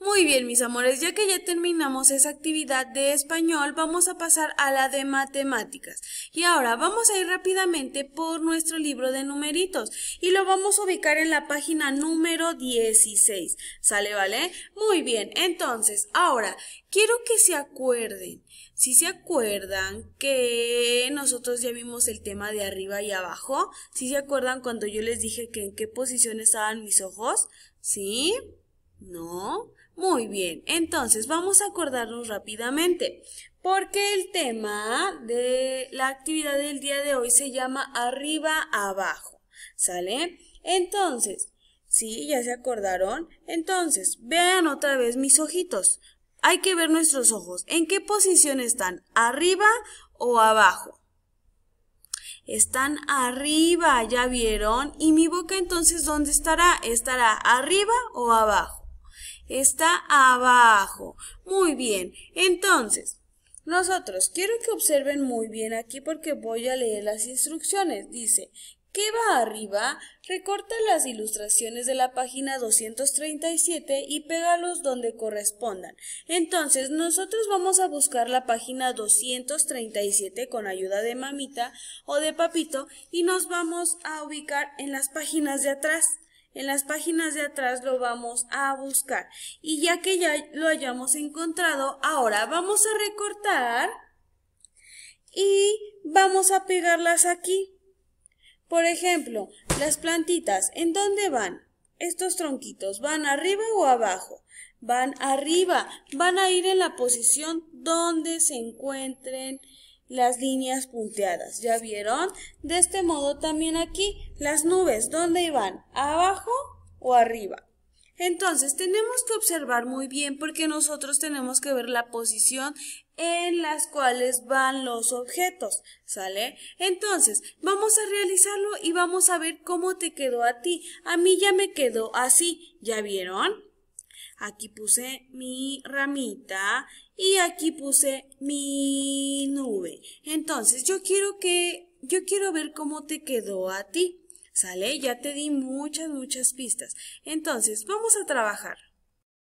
Muy bien, mis amores, ya que ya terminamos esa actividad de español, vamos a pasar a la de matemáticas. Y ahora vamos a ir rápidamente por nuestro libro de numeritos y lo vamos a ubicar en la página número 16. ¿Sale, vale? Muy bien, entonces, ahora quiero que se acuerden, si se acuerdan que nosotros ya vimos el tema de arriba y abajo, si se acuerdan cuando yo les dije que en qué posición estaban mis ojos, ¿sí? sí ¿No? Muy bien, entonces vamos a acordarnos rápidamente, porque el tema de la actividad del día de hoy se llama arriba abajo, ¿sale? Entonces, ¿sí? ¿Ya se acordaron? Entonces, vean otra vez mis ojitos. Hay que ver nuestros ojos. ¿En qué posición están? ¿Arriba o abajo? están arriba, ya vieron. ¿Y mi boca entonces dónde estará? ¿Estará arriba o abajo? está abajo. Muy bien, entonces, nosotros quiero que observen muy bien aquí porque voy a leer las instrucciones. Dice, ¿qué va arriba? Recorta las ilustraciones de la página 237 y pégalos donde correspondan. Entonces, nosotros vamos a buscar la página 237 con ayuda de mamita o de papito y nos vamos a ubicar en las páginas de atrás en las páginas de atrás lo vamos a buscar. Y ya que ya lo hayamos encontrado, ahora vamos a recortar y vamos a pegarlas aquí. Por ejemplo, las plantitas, ¿en dónde van? Estos tronquitos, ¿van arriba o abajo? Van arriba, van a ir en la posición donde se encuentren las líneas punteadas. ¿Ya vieron? De este modo también aquí, las nubes, ¿dónde iban? ¿Abajo o arriba? Entonces tenemos que observar muy bien porque nosotros tenemos que ver la posición en las cuales van los objetos, ¿sale? Entonces, vamos a realizarlo y vamos a ver cómo te quedó a ti. A mí ya me quedó así, ¿ya vieron? Aquí puse mi ramita y aquí puse mi nube. Entonces yo quiero que, yo quiero ver cómo te quedó a ti. ¿Sale? Ya te di muchas, muchas pistas. Entonces, vamos a trabajar.